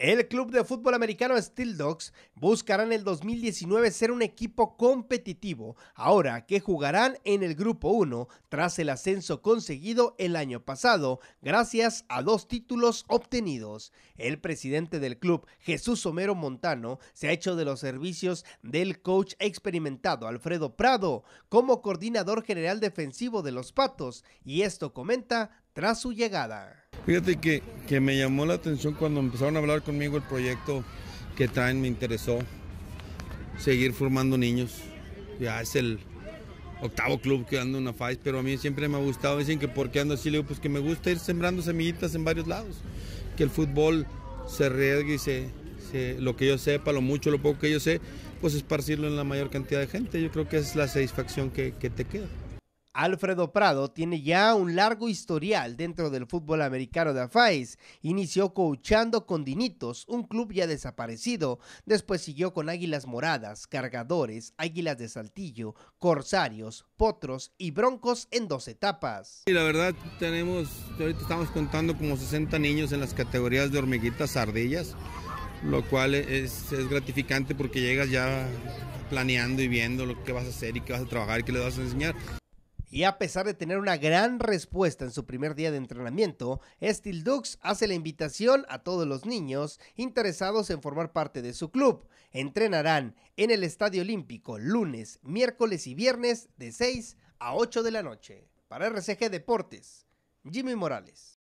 El club de fútbol americano Steel Dogs buscará en el 2019 ser un equipo competitivo, ahora que jugarán en el Grupo 1 tras el ascenso conseguido el año pasado gracias a dos títulos obtenidos. El presidente del club, Jesús Homero Montano, se ha hecho de los servicios del coach experimentado Alfredo Prado como coordinador general defensivo de los Patos y esto comenta tras su llegada. Fíjate que, me llamó la atención cuando empezaron a hablar conmigo el proyecto que traen, me interesó seguir formando niños. Ya es el octavo club que ando en una FAIS, pero a mí siempre me ha gustado. Dicen que porque qué ando así, le digo, pues que me gusta ir sembrando semillitas en varios lados. Que el fútbol se riesgue y se, lo que yo sepa, lo mucho, lo poco que yo sé, pues esparcirlo en la mayor cantidad de gente. Yo creo que esa es la satisfacción que te queda. Alfredo Prado tiene ya un largo historial dentro del fútbol americano de AFAIS. Inició coachando con Dinitos, un club ya desaparecido. Después siguió con Águilas Moradas, Cargadores, Águilas de Saltillo, Corsarios, Potros y Broncos en dos etapas. Y la verdad, tenemos, ahorita estamos contando como 60 niños en las categorías de hormiguitas ardillas, lo cual es, gratificante porque llegas ya planeando y viendo lo que vas a hacer y qué vas a trabajar y qué le vas a enseñar. Y a pesar de tener una gran respuesta en su primer día de entrenamiento, Steel Dux hace la invitación a todos los niños interesados en formar parte de su club. Entrenarán en el Estadio Olímpico lunes, miércoles y viernes de 6 a 8 de la noche. Para RCG Deportes, Jimmy Morales.